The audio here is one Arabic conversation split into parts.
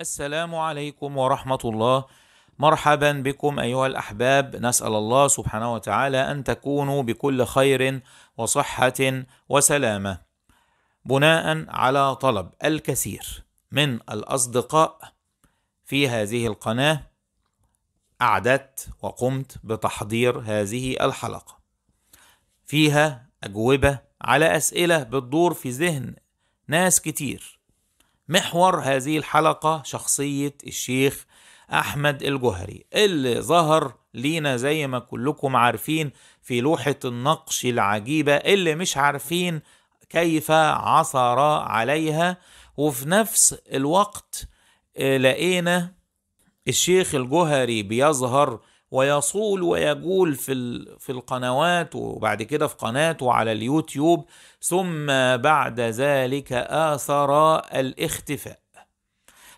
السلام عليكم ورحمة الله مرحبا بكم أيها الأحباب نسأل الله سبحانه وتعالى أن تكونوا بكل خير وصحة وسلامة بناء على طلب الكثير من الأصدقاء في هذه القناة أعددت وقمت بتحضير هذه الحلقة فيها أجوبة على أسئلة بتدور في ذهن ناس كتير محور هذه الحلقة شخصية الشيخ أحمد الجوهري اللي ظهر لينا زي ما كلكم عارفين في لوحة النقش العجيبة اللي مش عارفين كيف عثر عليها وفي نفس الوقت آه، لقينا الشيخ الجوهري بيظهر ويصول ويجول في في القنوات وبعد كده في قناته على اليوتيوب ثم بعد ذلك آثر الاختفاء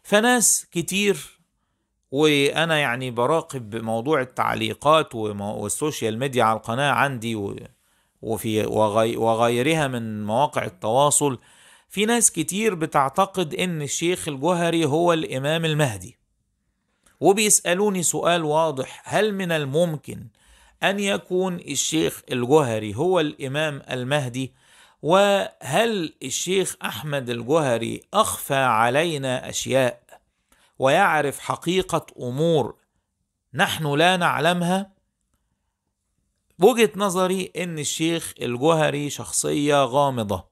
فناس كتير وانا يعني براقب موضوع التعليقات والسوشيال ميديا على القناه عندي وفي وغيرها من مواقع التواصل في ناس كتير بتعتقد ان الشيخ الجوهري هو الامام المهدي وبيسألوني سؤال واضح هل من الممكن أن يكون الشيخ الجوهري هو الإمام المهدي؟ وهل الشيخ أحمد الجوهري أخفى علينا أشياء ويعرف حقيقة أمور نحن لا نعلمها؟ وجهة نظري إن الشيخ الجوهري شخصية غامضة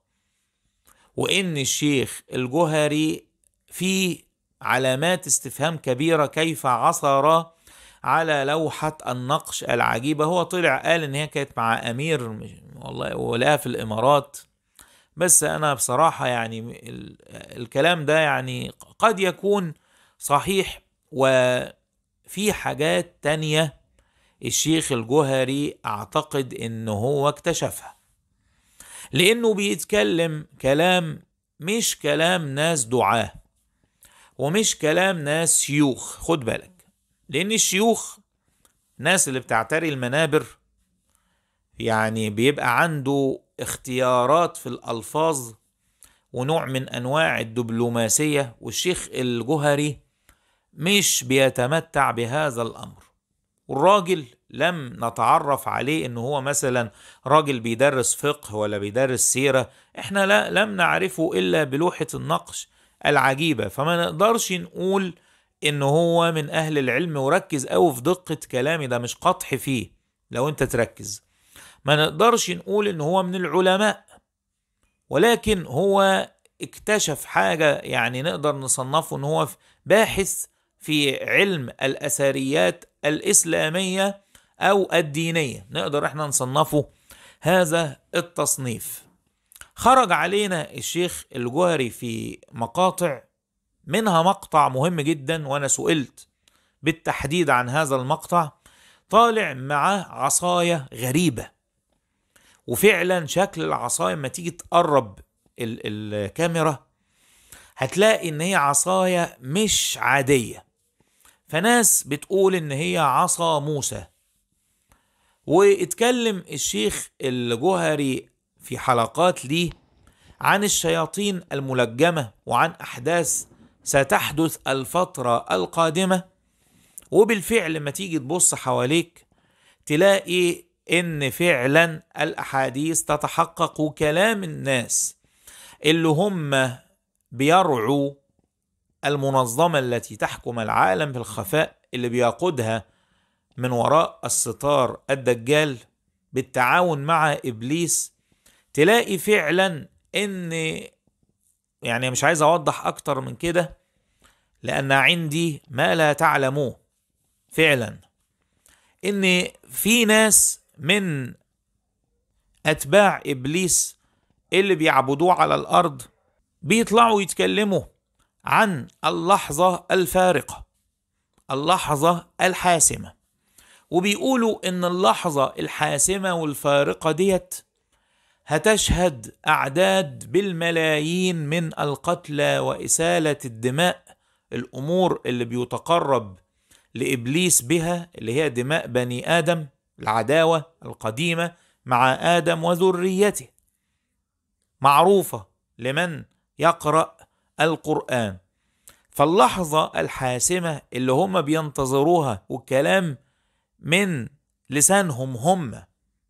وإن الشيخ الجوهري فيه علامات استفهام كبيرة كيف عثر على لوحة النقش العجيبة هو طلع قال إن هي كانت مع أمير والله ولا في الإمارات بس أنا بصراحة يعني الكلام ده يعني قد يكون صحيح وفي حاجات تانية الشيخ الجوهري أعتقد إن هو اكتشفها لأنه بيتكلم كلام مش كلام ناس دعاه ومش كلام ناس شيوخ خد بالك لأن الشيوخ ناس اللي بتعتري المنابر يعني بيبقى عنده اختيارات في الألفاظ ونوع من أنواع الدبلوماسية والشيخ الجهري مش بيتمتع بهذا الأمر والراجل لم نتعرف عليه ان هو مثلا راجل بيدرس فقه ولا بيدرس سيره احنا لا لم نعرفه الا بلوحه النقش العجيبة فما نقدرش نقول ان هو من اهل العلم وركز قوي في دقة كلامي ده مش قطح فيه لو انت تركز ما نقدرش نقول ان هو من العلماء ولكن هو اكتشف حاجة يعني نقدر نصنفه ان هو باحث في علم الأثريات الإسلامية أو الدينية نقدر احنا نصنفه هذا التصنيف خرج علينا الشيخ الجوهري في مقاطع منها مقطع مهم جدا وانا سئلت بالتحديد عن هذا المقطع طالع معاه عصايه غريبه وفعلا شكل العصايه لما تيجي تقرب ال الكاميرا هتلاقي ان هي عصايه مش عاديه فناس بتقول ان هي عصا موسى واتكلم الشيخ الجوهري في حلقات ليه عن الشياطين الملجمة وعن أحداث ستحدث الفترة القادمة وبالفعل لما تيجي تبص حواليك تلاقي إن فعلا الأحاديث تتحقق وكلام الناس اللي هم بيرعوا المنظمة التي تحكم العالم في الخفاء اللي بيقودها من وراء الستار الدجال بالتعاون مع إبليس تلاقي فعلا ان يعني مش عايز اوضح اكتر من كده لان عندي ما لا تعلموه فعلا ان في ناس من اتباع ابليس اللي بيعبدوه على الارض بيطلعوا يتكلموا عن اللحظه الفارقه اللحظه الحاسمه وبيقولوا ان اللحظه الحاسمه والفارقه ديت هتشهد اعداد بالملايين من القتلى واساله الدماء الامور اللي بيتقرب لابليس بها اللي هي دماء بني ادم العداوه القديمه مع ادم وذريته معروفه لمن يقرا القران فاللحظه الحاسمه اللي هم بينتظروها والكلام من لسانهم هم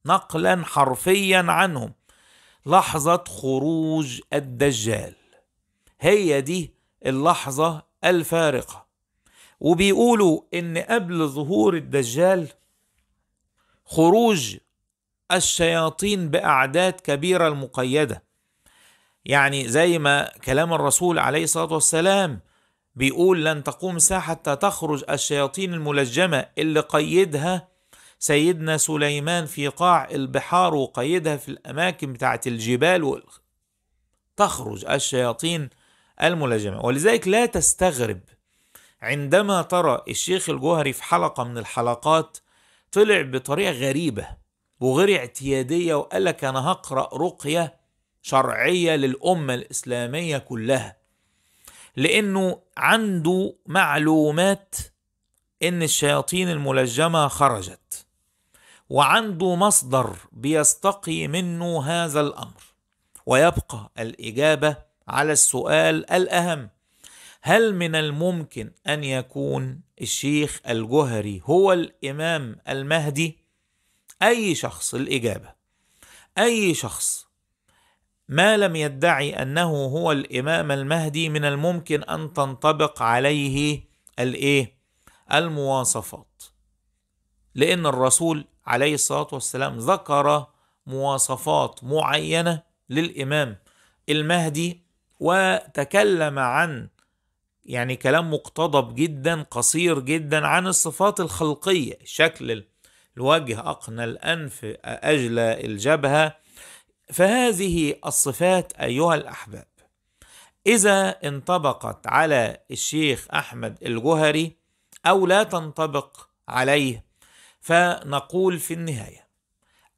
نقلا حرفيا عنهم لحظة خروج الدجال هي دي اللحظة الفارقة وبيقولوا إن قبل ظهور الدجال خروج الشياطين بأعداد كبيرة المقيدة يعني زي ما كلام الرسول عليه الصلاة والسلام بيقول لن تقوم ساعة حتى تخرج الشياطين الملجمة اللي قيدها سيدنا سليمان في قاع البحار وقيدها في الأماكن بتاعة الجبال تخرج الشياطين الملجمة ولذلك لا تستغرب عندما ترى الشيخ الجوهري في حلقة من الحلقات طلع بطريقة غريبة وغير اعتيادية وقال لك أنا هقرأ رقية شرعية للأمة الإسلامية كلها لأنه عنده معلومات إن الشياطين الملجمة خرجت وعنده مصدر بيستقي منه هذا الامر ويبقى الاجابه على السؤال الاهم هل من الممكن ان يكون الشيخ الجهري هو الامام المهدي اي شخص الاجابه اي شخص ما لم يدعي انه هو الامام المهدي من الممكن ان تنطبق عليه الايه المواصفات لان الرسول عليه الصلاه والسلام ذكر مواصفات معينه للامام المهدي وتكلم عن يعني كلام مقتضب جدا قصير جدا عن الصفات الخلقيه شكل الوجه اقنى الانف اجلى الجبهه فهذه الصفات ايها الاحباب اذا انطبقت على الشيخ احمد الجهري او لا تنطبق عليه فنقول في النهايه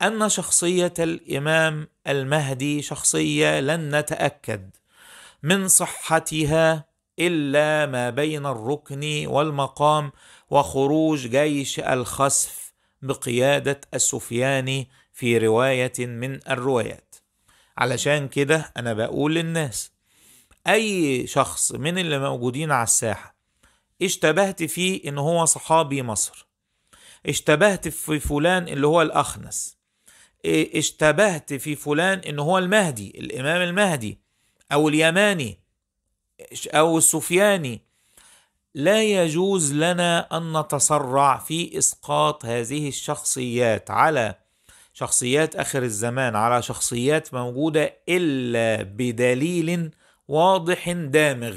ان شخصيه الامام المهدي شخصيه لن نتاكد من صحتها الا ما بين الركن والمقام وخروج جيش الخسف بقياده السفياني في روايه من الروايات علشان كده انا بقول للناس اي شخص من اللي موجودين على الساحه اشتبهت فيه ان هو صحابي مصر اشتبهت في فلان اللي هو الأخنس إيه، اشتبهت في فلان إن هو المهدي الإمام المهدي أو اليماني أو السفياني لا يجوز لنا أن نتسرع في إسقاط هذه الشخصيات على شخصيات آخر الزمان على شخصيات موجودة إلا بدليل واضح دامغ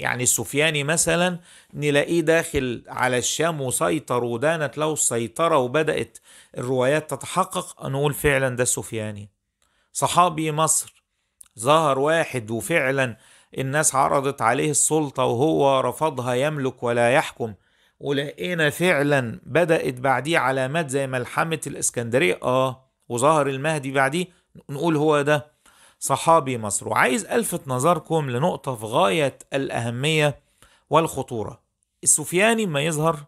يعني السفياني مثلا نلاقيه داخل على الشام وسيطر ودانت له السيطرة وبدأت الروايات تتحقق نقول فعلا ده السفياني صحابي مصر ظهر واحد وفعلا الناس عرضت عليه السلطة وهو رفضها يملك ولا يحكم ولقينا فعلا بدأت بعديه علامات زي ملحمة الإسكندرية آه وظهر المهدي بعديه نقول هو ده صحابي مصر وعايز ألفت نظركم لنقطة في غاية الأهمية والخطورة السفياني ما يظهر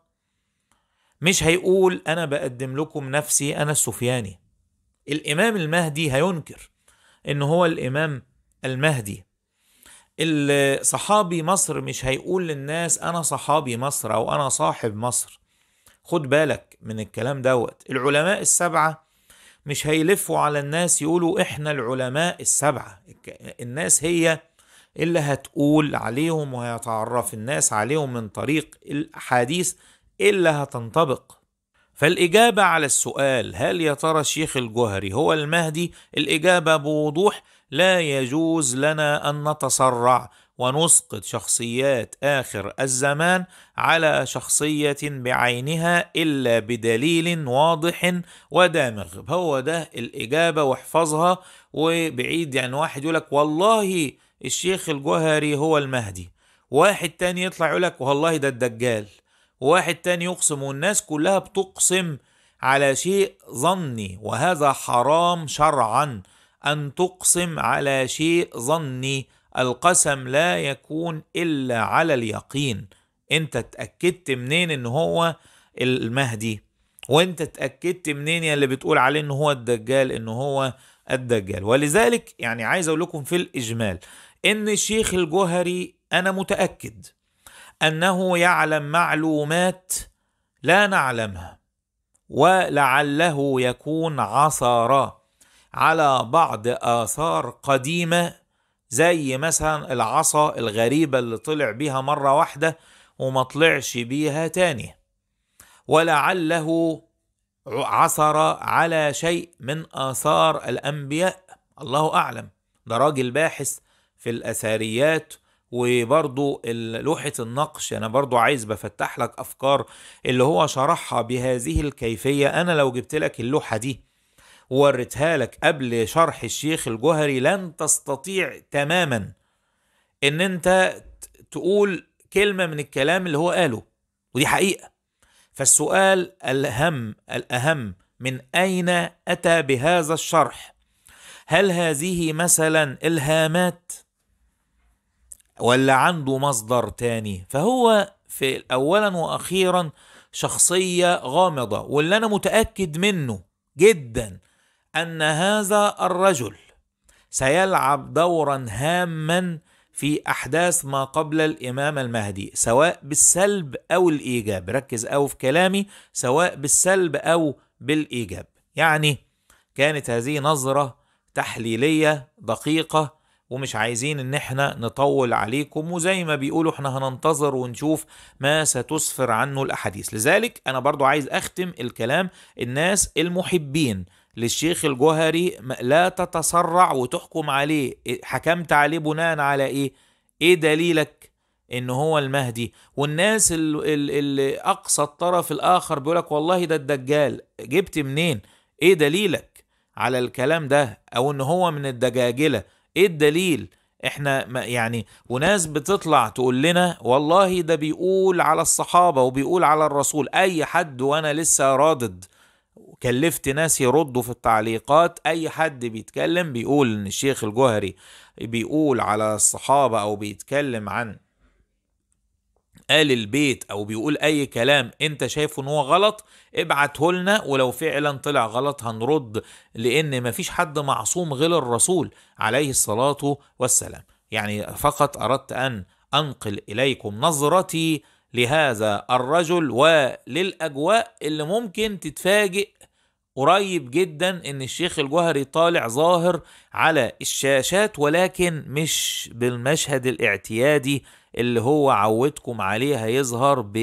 مش هيقول أنا بقدم لكم نفسي أنا السفياني الإمام المهدي هينكر إن هو الإمام المهدي صحابي مصر مش هيقول للناس أنا صحابي مصر أو أنا صاحب مصر خد بالك من الكلام دوت العلماء السبعة مش هيلفوا على الناس يقولوا احنا العلماء السبعه الناس هي اللي هتقول عليهم وهيتعرف الناس عليهم من طريق الاحاديث اللي هتنطبق فالاجابه على السؤال هل يا ترى الشيخ الجوهري هو المهدي الاجابه بوضوح لا يجوز لنا ان نتسرع ونسقط شخصيات آخر الزمان على شخصية بعينها إلا بدليل واضح ودامغ هو ده الإجابة واحفظها وبعيد يعني واحد يقول لك والله الشيخ الجوهري هو المهدي واحد تاني يطلع يقول لك والله ده الدجال واحد تاني يقسم والناس كلها بتقسم على شيء ظني وهذا حرام شرعا أن تقسم على شيء ظني القسم لا يكون الا على اليقين انت اتاكدت منين ان هو المهدي وانت اتاكدت منين يا اللي بتقول عليه ان هو الدجال ان هو الدجال ولذلك يعني عايز اقول لكم في الاجمال ان الشيخ الجوهري انا متاكد انه يعلم معلومات لا نعلمها ولعله يكون عثر على بعض اثار قديمه زي مثلا العصا الغريبة اللي طلع بيها مرة واحدة وما طلعش بيها تاني ولعله عثر على شيء من آثار الأنبياء الله أعلم ده راجل باحث في الأثريات وبرضو لوحة النقش أنا برضو عايز بفتح لك أفكار اللي هو شرحها بهذه الكيفية أنا لو جبت لك اللوحة دي ووريتها لك قبل شرح الشيخ الجوهري لن تستطيع تماما ان انت تقول كلمة من الكلام اللي هو قاله ودي حقيقة فالسؤال الأهم الأهم من أين أتى بهذا الشرح هل هذه مثلا إلهامات ولا عنده مصدر تاني فهو في أولا وأخيرا شخصية غامضة واللي أنا متأكد منه جداً ان هذا الرجل سيلعب دورا هاما في احداث ما قبل الامام المهدي سواء بالسلب او الايجاب ركز او في كلامي سواء بالسلب او بالايجاب يعني كانت هذه نظره تحليليه دقيقه ومش عايزين ان احنا نطول عليكم وزي ما بيقولوا احنا هننتظر ونشوف ما ستسفر عنه الاحاديث لذلك انا برضو عايز اختم الكلام الناس المحبين للشيخ الجوهري لا تتسرع وتحكم عليه إيه، حكمت عليه بناء على ايه ايه دليلك ان هو المهدي والناس اللي اقصى الطرف الاخر بيقولك والله ده الدجال جبت منين ايه دليلك على الكلام ده او ان هو من الدجاجله ايه الدليل احنا يعني وناس بتطلع تقول لنا والله ده بيقول على الصحابه وبيقول على الرسول اي حد وانا لسه رادد كلفت ناس يردوا في التعليقات اي حد بيتكلم بيقول ان الشيخ الجوهري بيقول على الصحابه او بيتكلم عن آل البيت او بيقول اي كلام انت شايفه ان هو غلط ابعته لنا ولو فعلا طلع غلط هنرد لان مفيش حد معصوم غير الرسول عليه الصلاه والسلام يعني فقط اردت ان انقل اليكم نظرتي لهذا الرجل وللاجواء اللي ممكن تتفاجئ قريب جدا ان الشيخ الجوهري طالع ظاهر على الشاشات ولكن مش بالمشهد الاعتيادي اللي هو عودكم عليه هيظهر ب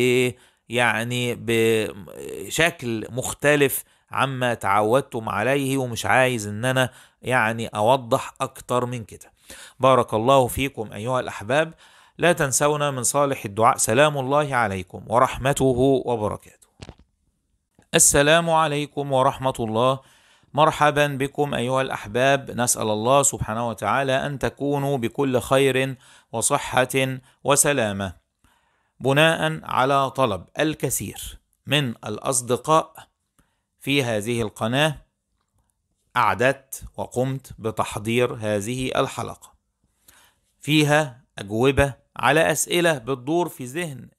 يعني بشكل مختلف عما تعودتم عليه ومش عايز ان انا يعني اوضح اكتر من كده بارك الله فيكم ايها الاحباب لا تنسونا من صالح الدعاء سلام الله عليكم ورحمته وبركاته السلام عليكم ورحمة الله مرحبا بكم أيها الأحباب نسأل الله سبحانه وتعالى أن تكونوا بكل خير وصحة وسلامة بناء على طلب الكثير من الأصدقاء في هذه القناة أعددت وقمت بتحضير هذه الحلقة فيها أجوبة على أسئلة بتدور في ذهن